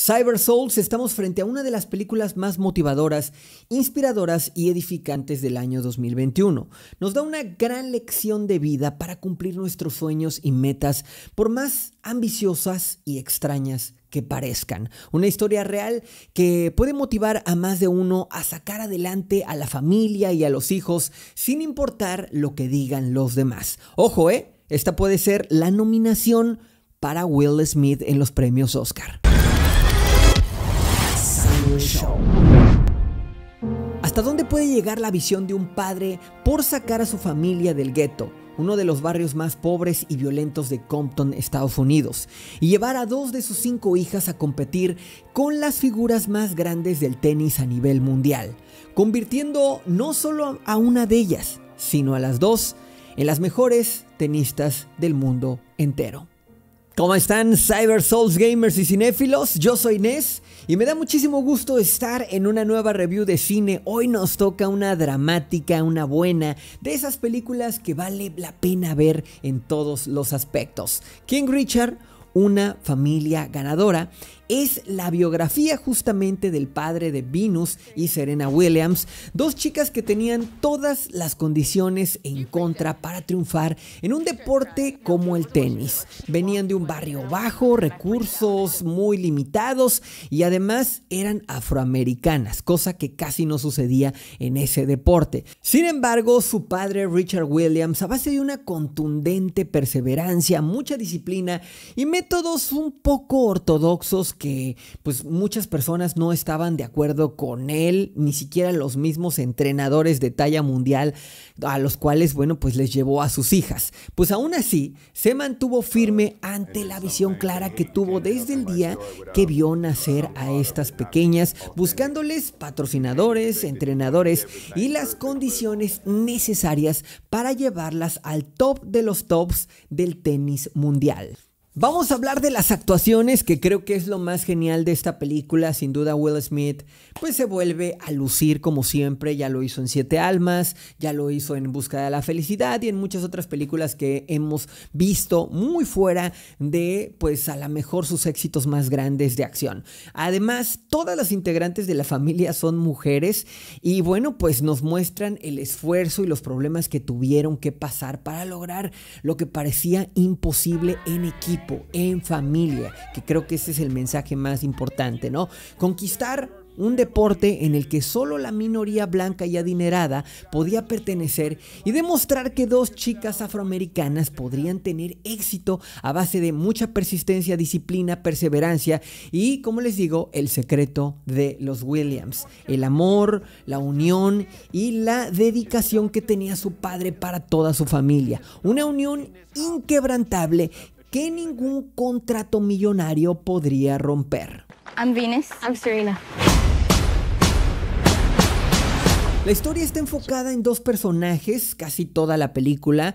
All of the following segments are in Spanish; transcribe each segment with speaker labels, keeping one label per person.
Speaker 1: Cyber Souls, estamos frente a una de las películas más motivadoras, inspiradoras y edificantes del año 2021. Nos da una gran lección de vida para cumplir nuestros sueños y metas, por más ambiciosas y extrañas que parezcan. Una historia real que puede motivar a más de uno a sacar adelante a la familia y a los hijos sin importar lo que digan los demás. Ojo, ¿eh? Esta puede ser la nominación para Will Smith en los premios Oscar. ¿Hasta dónde puede llegar la visión de un padre por sacar a su familia del gueto? uno de los barrios más pobres y violentos de Compton, Estados Unidos, y llevar a dos de sus cinco hijas a competir con las figuras más grandes del tenis a nivel mundial, convirtiendo no solo a una de ellas, sino a las dos en las mejores tenistas del mundo entero. ¿Cómo están Cyber Souls Gamers y cinéfilos? Yo soy inés y me da muchísimo gusto estar en una nueva review de cine. Hoy nos toca una dramática, una buena, de esas películas que vale la pena ver en todos los aspectos. King Richard una familia ganadora. Es la biografía justamente del padre de Venus y Serena Williams, dos chicas que tenían todas las condiciones en contra para triunfar en un deporte como el tenis. Venían de un barrio bajo, recursos muy limitados y además eran afroamericanas, cosa que casi no sucedía en ese deporte. Sin embargo, su padre Richard Williams, a base de una contundente perseverancia, mucha disciplina y métodos un poco ortodoxos que pues muchas personas no estaban de acuerdo con él, ni siquiera los mismos entrenadores de talla mundial a los cuales bueno pues les llevó a sus hijas. Pues aún así se mantuvo firme ante la visión clara que tuvo desde el día que vio nacer a estas pequeñas, buscándoles patrocinadores, entrenadores y las condiciones necesarias para llevarlas al top de los tops del tenis mundial. Vamos a hablar de las actuaciones, que creo que es lo más genial de esta película. Sin duda, Will Smith, pues se vuelve a lucir como siempre. Ya lo hizo en Siete Almas, ya lo hizo en Busca de la Felicidad y en muchas otras películas que hemos visto muy fuera de, pues a lo mejor sus éxitos más grandes de acción. Además, todas las integrantes de la familia son mujeres y bueno, pues nos muestran el esfuerzo y los problemas que tuvieron que pasar para lograr lo que parecía imposible en equipo en familia, que creo que ese es el mensaje más importante, ¿no? Conquistar un deporte en el que solo la minoría blanca y adinerada podía pertenecer y demostrar que dos chicas afroamericanas podrían tener éxito a base de mucha persistencia, disciplina, perseverancia y, como les digo, el secreto de los Williams, el amor, la unión y la dedicación que tenía su padre para toda su familia. Una unión inquebrantable que ningún contrato millonario podría romper. I'm Venus. I'm Serena. La historia está enfocada en dos personajes, casi toda la película,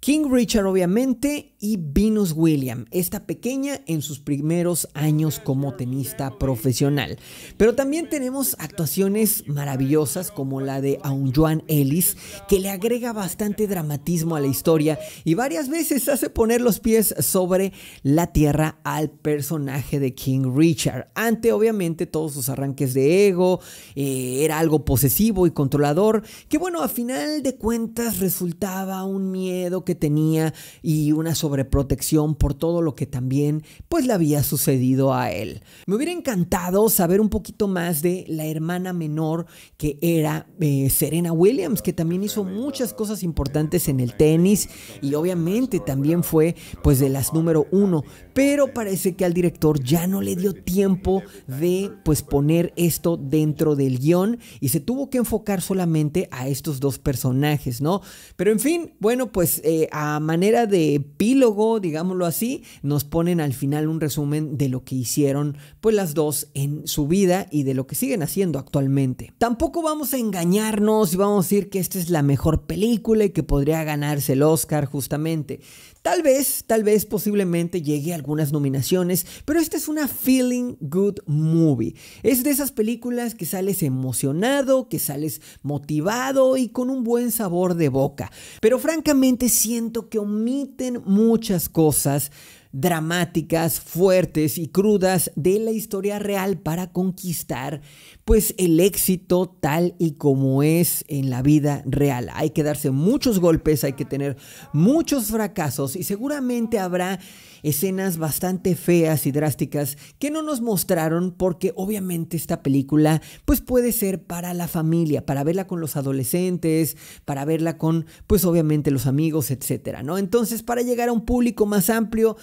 Speaker 1: King Richard obviamente y Venus William, esta pequeña en sus primeros años como tenista profesional. Pero también tenemos actuaciones maravillosas como la de Aung Joan Ellis, que le agrega bastante dramatismo a la historia y varias veces hace poner los pies sobre la tierra al personaje de King Richard. Ante obviamente todos sus arranques de ego, eh, era algo posesivo y controlador, que bueno, a final de cuentas resultaba un miedo tenía y una sobreprotección por todo lo que también pues le había sucedido a él. Me hubiera encantado saber un poquito más de la hermana menor que era eh, Serena Williams, que también hizo muchas cosas importantes en el tenis y obviamente también fue pues de las número uno, pero parece que al director ya no le dio tiempo de pues poner esto dentro del guión y se tuvo que enfocar solamente a estos dos personajes, ¿no? Pero en fin, bueno, pues eh, a manera de epílogo, digámoslo así, nos ponen al final un resumen de lo que hicieron pues las dos en su vida y de lo que siguen haciendo actualmente. Tampoco vamos a engañarnos y vamos a decir que esta es la mejor película y que podría ganarse el Oscar justamente. Tal vez, tal vez posiblemente llegue a algunas nominaciones, pero esta es una feeling good movie. Es de esas películas que sales emocionado, que sales motivado y con un buen sabor de boca. Pero francamente sí siento que omiten muchas cosas dramáticas, fuertes y crudas de la historia real para conquistar pues el éxito tal y como es en la vida real. Hay que darse muchos golpes, hay que tener muchos fracasos y seguramente habrá escenas bastante feas y drásticas que no nos mostraron porque obviamente esta película pues puede ser para la familia, para verla con los adolescentes, para verla con pues obviamente los amigos, etcétera, ¿no? Entonces, para llegar a un público más amplio,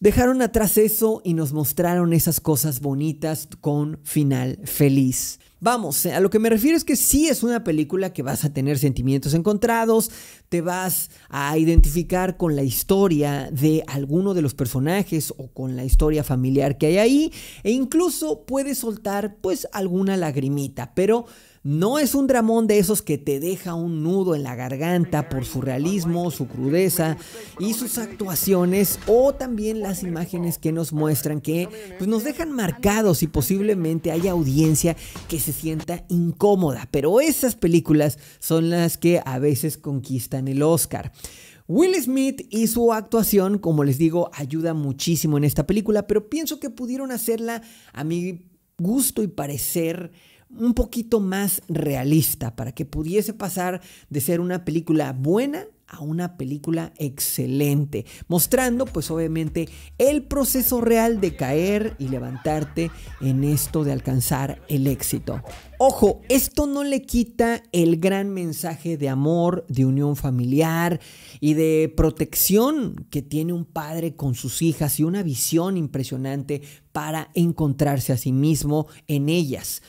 Speaker 1: dejaron atrás eso y nos mostraron esas cosas bonitas con final feliz. Vamos, eh, a lo que me refiero es que sí es una película que vas a tener sentimientos encontrados, te vas a identificar con la historia de alguno de los personajes o con la historia familiar que hay ahí e incluso puedes soltar pues alguna lagrimita, pero no es un dramón de esos que te deja un nudo en la garganta por su realismo, su crudeza y sus actuaciones o también las imágenes que nos muestran que pues, nos dejan marcados y posiblemente haya audiencia que se sienta incómoda, pero esas películas son las que a veces conquistan el Oscar. Will Smith y su actuación, como les digo, ayuda muchísimo en esta película, pero pienso que pudieron hacerla, a mi gusto y parecer, un poquito más realista, para que pudiese pasar de ser una película buena a una película excelente, mostrando pues obviamente el proceso real de caer y levantarte en esto de alcanzar el éxito. Ojo, esto no le quita el gran mensaje de amor, de unión familiar y de protección que tiene un padre con sus hijas y una visión impresionante para encontrarse a sí mismo en ellas.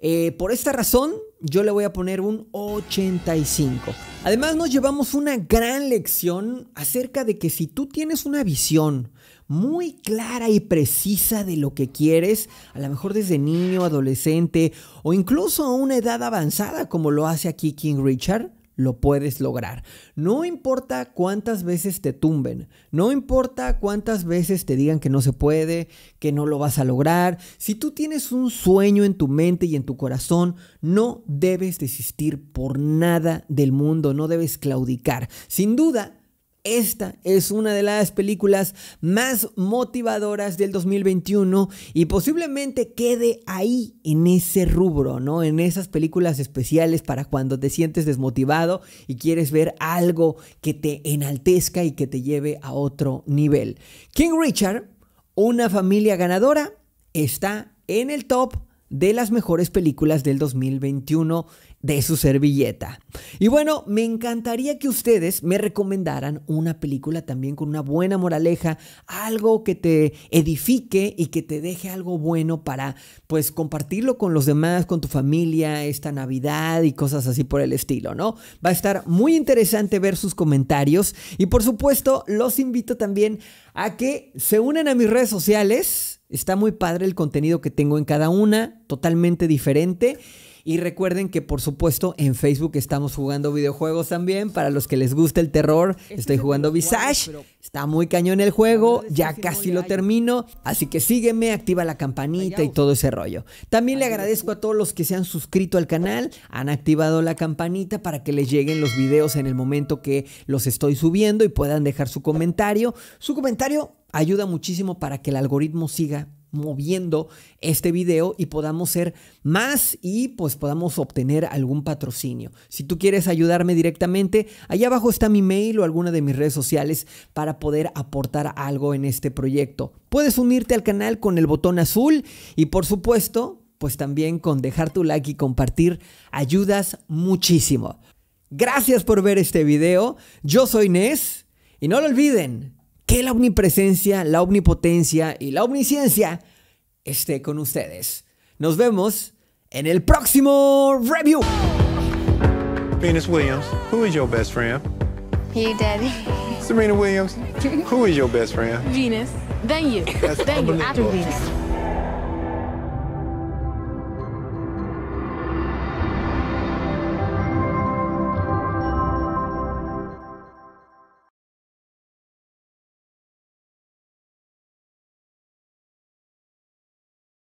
Speaker 1: Eh, por esta razón, yo le voy a poner un 85. Además nos llevamos una gran lección acerca de que si tú tienes una visión muy clara y precisa de lo que quieres, a lo mejor desde niño, adolescente o incluso a una edad avanzada como lo hace aquí King Richard, lo puedes lograr. No importa cuántas veces te tumben, no importa cuántas veces te digan que no se puede, que no lo vas a lograr, si tú tienes un sueño en tu mente y en tu corazón, no debes desistir por nada del mundo, no debes claudicar. Sin duda, esta es una de las películas más motivadoras del 2021 y posiblemente quede ahí en ese rubro, ¿no? En esas películas especiales para cuando te sientes desmotivado y quieres ver algo que te enaltezca y que te lleve a otro nivel. King Richard, una familia ganadora, está en el top de las mejores películas del 2021 de su servilleta. Y bueno, me encantaría que ustedes me recomendaran una película también con una buena moraleja, algo que te edifique y que te deje algo bueno para pues compartirlo con los demás, con tu familia esta Navidad y cosas así por el estilo, ¿no? Va a estar muy interesante ver sus comentarios y por supuesto los invito también a que se unan a mis redes sociales Está muy padre el contenido que tengo en cada una, totalmente diferente. Y recuerden que por supuesto en Facebook estamos jugando videojuegos también. Para los que les gusta el terror, este estoy jugando Visage. Está muy cañón el juego, ya casi lo termino. Así que sígueme, activa la campanita y todo ese rollo. También le agradezco a todos los que se han suscrito al canal, han activado la campanita para que les lleguen los videos en el momento que los estoy subiendo y puedan dejar su comentario. Su comentario ayuda muchísimo para que el algoritmo siga moviendo este video y podamos ser más y pues podamos obtener algún patrocinio. Si tú quieres ayudarme directamente, allá abajo está mi mail o alguna de mis redes sociales para poder aportar algo en este proyecto. Puedes unirte al canal con el botón azul y por supuesto, pues también con dejar tu like y compartir ayudas muchísimo. Gracias por ver este video. Yo soy Nes y no lo olviden, que la omnipresencia, la omnipotencia y la omnisciencia esté con ustedes. Nos vemos en el próximo review. Venus Williams, who is your best friend? You, Daddy. Serena Williams, who is your best friend? Venus. Thank you. Thank you. After Venus.